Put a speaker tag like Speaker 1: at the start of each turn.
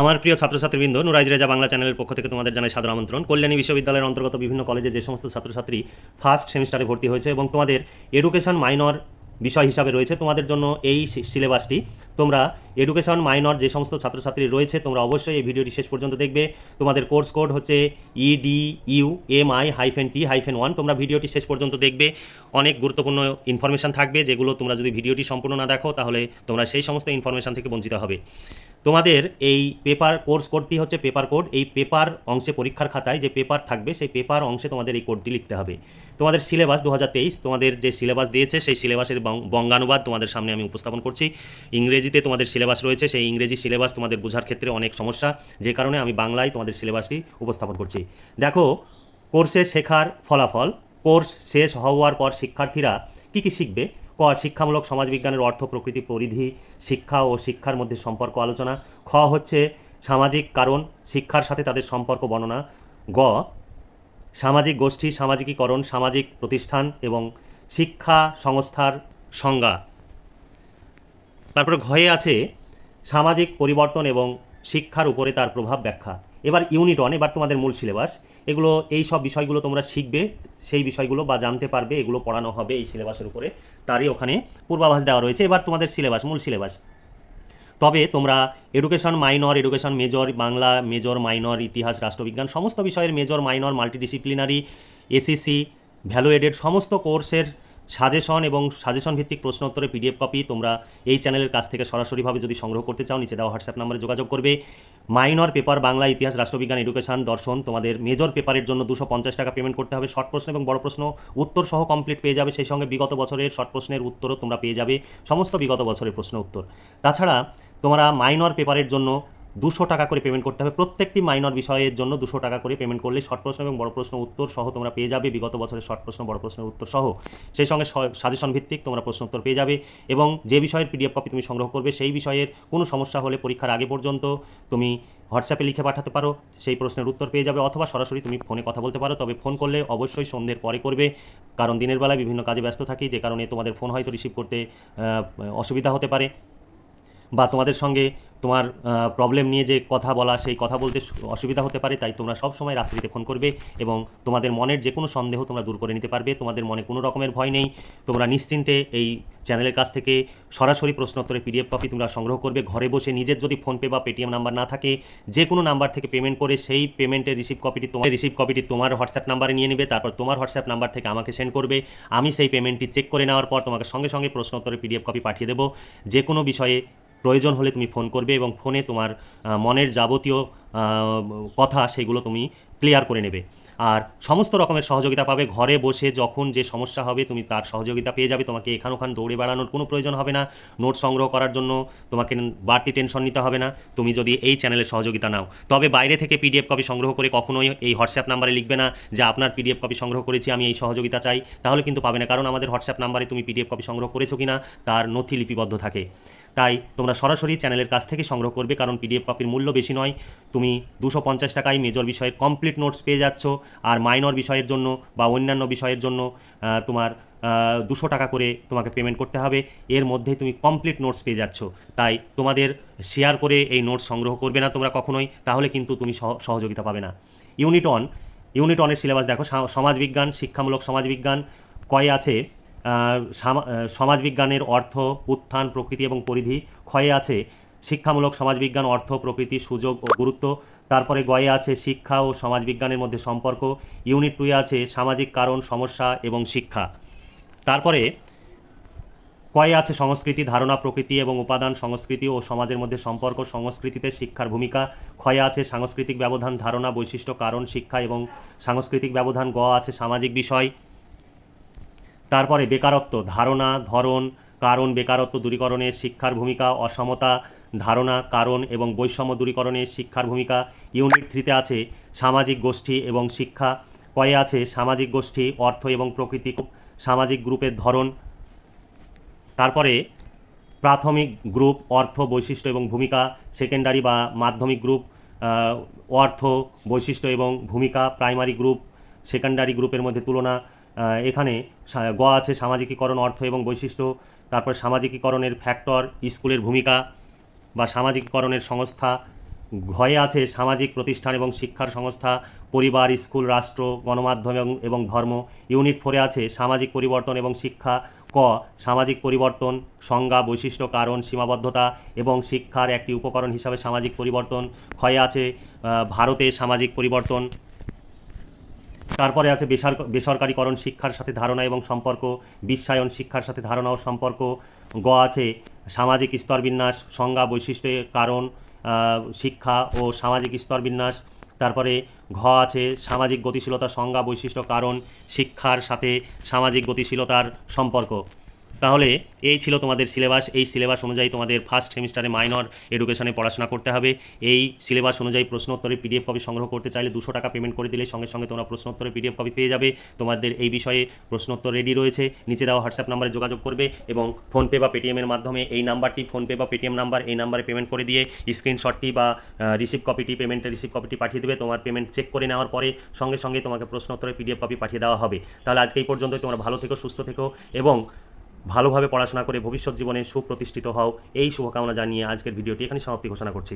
Speaker 1: আমার প্রিয় ছাত্রছাত্রীবৃন্দ নুরাইজ রেজা বাংলা চ্যানেলের পক্ষ থেকে তোমাদের জানাই সাদর আমন্ত্রণ কল্যাণী বিশ্ববিদ্যালয়ের অন্তর্গত বিভিন্ন কলেজে যে সমস্ত ছাত্রছাত্রী ফার্স্ট সেমিস্টারে ভর্তি হয়েছে এবং তোমাদের এডুকেশন মাইনর বিষয় হিসাবে রয়েছে তোমাদের জন্য এই সিলেবাসটি তোমরা এডুকেশন মাইনর যে সমস্ত ছাত্রছাত্রী রয়েছে তোমরা অবশ্যই এই ভিডিওটি শেষ পর্যন্ত দেখবে তোমাদের কোর্স কোড হচ্ছে ED U M I hyphen T hyphen one তোমরা ভিডিওটি শেষ পর্যন্ত দেখবে অনেক গুরুত্বপূর্ণ ইনফরমেশান থাকবে যেগুলো তোমরা যদি ভিডিওটি সম্পূর্ণ না দেখো তাহলে তোমরা সেই সমস্ত ইনফরমেশান থেকে বঞ্চিত হবে তোমাদের এই পেপার কোর্স কোডটি হচ্ছে পেপার কোড এই পেপার অংশে পরীক্ষার খাতায় যে পেপার থাকবে সেই পেপার অংশে তোমাদের এই কোডটি লিখতে হবে তোমাদের সিলেবাস দু তোমাদের যে সিলেবাস দিয়েছে সেই সিলেবাসের বঙ্গানুবাদ তোমাদের সামনে আমি উপস্থাপন করছি ইংরেজিতে তোমাদের সিলেবাস রয়েছে সেই ইংরেজি সিলেবাস তোমাদের বোঝার ক্ষেত্রে অনেক সমস্যা যে কারণে আমি বাংলায় তোমাদের সিলেবাসটি উপস্থাপন করছি দেখো কোর্সে শেখার ফলাফল কোর্স শেষ হওয়ার পর শিক্ষার্থীরা কী কী শিখবে শিক্ষামূলক সমাজবিজ্ঞানের অর্থ প্রকৃতি পরিধি শিক্ষা ও শিক্ষার মধ্যে সম্পর্ক আলোচনা খ হচ্ছে সামাজিক কারণ শিক্ষার সাথে তাদের সম্পর্ক বর্ণনা গ সামাজিক গোষ্ঠী সামাজিকীকরণ সামাজিক প্রতিষ্ঠান এবং শিক্ষা সংস্থার সংজ্ঞা তারপরে ঘয়ে আছে সামাজিক পরিবর্তন এবং শিক্ষার উপরে তার প্রভাব ব্যাখ্যা এবার ইউনিট ওয়ান এবার তোমাদের মূল সিলেবাস এগুলো এই সব বিষয়গুলো তোমরা শিখবে সেই বিষয়গুলো বা জানতে পারবে এগুলো পড়ানো হবে এই সিলেবাসের উপরে তারই ওখানে পূর্বাভাস দেওয়া রয়েছে এবার তোমাদের সিলেবাস মূল সিলেবাস তবে তোমরা education minor education major Bangla major minor ইতিহাস রাষ্ট্রবিজ্ঞান সমস্ত বিষয়ের major minor multidisciplinary ACC value added সমস্ত কোর্সের সাজেশন এবং সাজেশন ভিত্তিক প্রশ্ন উত্তরে পিডিএফ কপি তোমরা এই চ্যানেলের কাছ থেকে সরাসরিভাবে যদি সংগ্রহ করতে চাও নিচে দেওয়া হোয়াটসঅ্যাপ নাম্বারে যোগাযোগ করবে মাইনর পেপার বাংলা ইতিহাস রাষ্ট্রবিজ্ঞান এডুকেশান দর্শন তোমাদের মেজর পেপারের জন্য দুশো পঞ্চাশ টাকা পেমেন্ট করতে হবে শর্ট প্রশ্ন এবং বড় প্রশ্ন উত্তর সহ কমপ্লিট পেয়ে যাবে সেই সঙ্গে বিগত বছরের শর্ট প্রশ্নের উত্তরও তোমরা পেয়ে যাবে সমস্ত বিগত বছরের প্রশ্ন উত্তর তাছাড়া তোমরা মাইনর পেপারের জন্য দুশো টাকা করে পেমেন্ট করতে হবে প্রত্যেকটি মাইনর বিষয়ের জন্য দুশো টাকা করে পেমেন্ট করলে শর্ট প্রশ্ন এবং বড় প্রশ্ন উত্তর সহ তোমরা পেয়ে যাবে বিগত বছরের শর্ট প্রশ্ন বড় প্রশ্নের উত্তর সহ সেই সঙ্গে সাজেশন ভিত্তিক তোমরা প্রশ্ন উত্তর পেয়ে যাবে এবং যে বিষয়ের পিডিএফ কপি তুমি সংগ্রহ করবে সেই বিষয়ের কোনো সমস্যা হলে পরীক্ষার আগে পর্যন্ত তুমি হোয়াটসঅ্যাপে লিখে পাঠাতে পারো সেই প্রশ্নের উত্তর পেয়ে যাবে অথবা সরাসরি তুমি ফোনে কথা বলতে পারো তবে ফোন করলে অবশ্যই সন্ধ্যের পরে করবে কারণ দিনের বেলায় বিভিন্ন কাজে ব্যস্ত থাকি যে কারণে তোমাদের ফোন হয়তো রিসিভ করতে অসুবিধা হতে পারে বা তোমাদের সঙ্গে তোমার প্রবলেম নিয়ে যে কথা বলা সেই কথা বলতে অসুবিধা হতে পারে তাই তোমরা সব সময় রাত্রিতে ফোন করবে এবং তোমাদের মনের যে কোনো সন্দেহ তোমরা দূর করে নিতে পারবে তোমাদের মনে কোনো রকমের ভয় নেই তোমরা নিশ্চিন্তে এই চ্যানেলের কাছ থেকে সরাসরি প্রশ্নোত্তরে পিডিএফ কপি তোমরা সংগ্রহ করবে ঘরে বসে নিজের যদি ফোনপে বা পেটিএম নাম্বার না থাকে যে কোনো নাম্বার থেকে পেমেন্ট করে সেই পেমেন্টের রিসিভ কপিটি তোমার রিসিভ কপিটি তোমার হোয়াটসঅ্যাপ নাম্বারে নিয়ে নেবে তারপর তোমার হোয়াটসঅ্যাপ নাম্বার থেকে আমাকে সেন্ড করবে আমি সেই পেমেন্টটি চেক করে নেওয়ার পর তোমাকে সঙ্গে সঙ্গে প্রশ্নোত্তরে পিডিএফ কপি পাঠিয়ে দেবো যে কোনো বিষয়ে প্রয়োজন হলে তুমি ফোন করবে এবং ফোনে তোমার মনের যাবতীয় কথা সেগুলো তুমি ক্লিয়ার করে নেবে আর সমস্ত রকমের সহযোগিতা পাবে ঘরে বসে যখন যে সমস্যা হবে তুমি তার সহযোগিতা পেয়ে যাবে তোমাকে এখান ওখান দৌড়ে বেড়ানোর কোনো প্রয়োজন হবে না নোট সংগ্রহ করার জন্য তোমাকে বাড়তি টেনশন নিতে হবে না তুমি যদি এই চ্যানেলের সহযোগিতা নাও তবে বাইরে থেকে পিডিএফ কপি সংগ্রহ করে কখনোই এই হোয়াটসঅ্যাপ নাম্বারে লিখবে না যে আপনার পিডিএফ কপি সংগ্রহ করেছি আমি এই সহযোগিতা চাই তাহলে কিন্তু পাবে না কারণ আমাদের হোয়াটসঅ্যাপ নাম্বারে তুমি পিডিএফ কপি সংগ্রহ করেছো কি না তার নথি লিপিবদ্ধ থাকে তাই তোমরা সরাসরি চ্যানেলের কাছ থেকে সংগ্রহ করবে কারণ পিডিএফ কপির মূল্য বেশি নয় তুমি দুশো পঞ্চাশ টাকায় মেজর বিষয়ের কমপ্লিট নোটস পেয়ে যাচ্ছ আর মাইনর বিষয়ের জন্য বা অন্যান্য বিষয়ের জন্য তোমার দুশো টাকা করে তোমাকে পেমেন্ট করতে হবে এর মধ্যে তুমি কমপ্লিট নোটস পেয়ে যাচ্ছ তাই তোমাদের শেয়ার করে এই নোটস সংগ্রহ করবে না তোমরা কখনোই তাহলে কিন্তু তুমি সহযোগিতা পাবে না ইউনিট অন ইউনিট ওয়ানের সিলেবাস দেখো সমাজবিজ্ঞান শিক্ষামূলক সমাজবিজ্ঞান কয়ে আছে সমাজবিজ্ঞানের অর্থ উত্থান প্রকৃতি এবং পরিধি ক্ষয়ে আছে শিক্ষামূলক সমাজবিজ্ঞান অর্থ প্রকৃতি সুযোগ ও গুরুত্ব তারপরে গয়ে আছে শিক্ষা ও সমাজবিজ্ঞানের মধ্যে সম্পর্ক ইউনিট টুয়ে আছে সামাজিক কারণ সমস্যা এবং শিক্ষা তারপরে কয়ে আছে সংস্কৃতি ধারণা প্রকৃতি এবং উপাদান সংস্কৃতি ও সমাজের মধ্যে সম্পর্ক সংস্কৃতিতে শিক্ষার ভূমিকা ক্ষয়ে আছে সাংস্কৃতিক ব্যবধান ধারণা বৈশিষ্ট্য কারণ শিক্ষা এবং সাংস্কৃতিক ব্যবধান গ আছে সামাজিক বিষয় তারপরে বেকারত্ব ধারণা ধরন কারণ বেকারত্ব দূরীকরণে শিক্ষার ভূমিকা অসমতা ধারণা কারণ এবং বৈষম্য দূরীকরণে শিক্ষার ভূমিকা ইউনিট থ্রিতে আছে সামাজিক গোষ্ঠী এবং শিক্ষা কয়ে আছে সামাজিক গোষ্ঠী অর্থ এবং প্রকৃতি সামাজিক গ্রুপের ধরন তারপরে প্রাথমিক গ্রুপ অর্থ বৈশিষ্ট্য এবং ভূমিকা সেকেন্ডারি বা মাধ্যমিক গ্রুপ অর্থ বৈশিষ্ট্য এবং ভূমিকা প্রাইমারি গ্রুপ সেকেন্ডারি গ্রুপের মধ্যে তুলনা এখানে গ আছে সামাজিকীকরণ অর্থ এবং বৈশিষ্ট্য তারপর সামাজিকীকরণের ফ্যাক্টর স্কুলের ভূমিকা বা সামাজিকীকরণের সংস্থা ঘয়ে আছে সামাজিক প্রতিষ্ঠান এবং শিক্ষার সংস্থা পরিবার স্কুল রাষ্ট্র গণমাধ্যম এবং ধর্ম ইউনিট ফোরে আছে সামাজিক পরিবর্তন এবং শিক্ষা ক সামাজিক পরিবর্তন সংজ্ঞা বৈশিষ্ট্য কারণ সীমাবদ্ধতা এবং শিক্ষার একটি উপকরণ হিসাবে সামাজিক পরিবর্তন ক্ষয়ে আছে ভারতে সামাজিক পরিবর্তন তারপরে আছে বেসরকারীকরণ শিক্ষার সাথে ধারণা এবং সম্পর্ক বিশ্বায়ন শিক্ষার সাথে ধারণা ও সম্পর্ক গ আছে সামাজিক স্তরবিন্যাস সংজ্ঞা বৈশিষ্ট্যের কারণ শিক্ষা ও সামাজিক স্তরবিন্যাস তারপরে ঘ আছে সামাজিক গতিশীলতা সংজ্ঞা বৈশিষ্ট্য কারণ শিক্ষার সাথে সামাজিক গতিশীলতার সম্পর্ক তাহলে এই ছিল তোমাদের সিলেবাস এই সিলেবাস অনুযায়ী তোমাদের ফার্স্ট সেমিস্টারে মাইনর এডুকেশনে পড়াশোনা করতে হবে এই সিলেবাস অনুযায়ী প্রশ্নোত্তরের পিডিএফ কপি সংগ্রহ করতে চাইলে দুশো টাকা পেমেন্ট করে দিলে সঙ্গে সঙ্গে তোমরা প্রশ্নোত্তরের পিডিএফ কপি পেয়ে যাবে তোমাদের এই বিষয়ে প্রশ্নোত্তর রেডি রয়েছে নিচে দেওয়া হোয়াটসঅ্যাপ নাম্বারে যোগাযোগ করবে এবং ফোনপে বা পেটিএমের মাধ্যমে এই নাম্বারটি ফোনপে বা পেটিএম নাম্বার এই নাম্বারে পেমেন্ট করে দিয়ে স্ক্রিনশটটি বা রিসিভ কপিটি পেমেন্টের রিসিভ কপিটি পাঠিয়ে দেবে তোমার পেমেন্ট চেক করে নেওয়ার পরে সঙ্গে সঙ্গে তোমাকে প্রশ্নোত্তরের পিডিএফ কপি পাঠিয়ে দেওয়া হবে তাহলে আজকে এই পর্যন্ত তোমরা ভালো থেকো সুস্থ থেকো এবং ভালোভাবে পড়াশোনা করে ভবিষ্যৎ জীবনে সুপ্রতিষ্ঠিত হও এই শুভকামনা জানিয়ে আজকের ভিডিওটি এখানে সমাপ্তি ঘোষণা করছি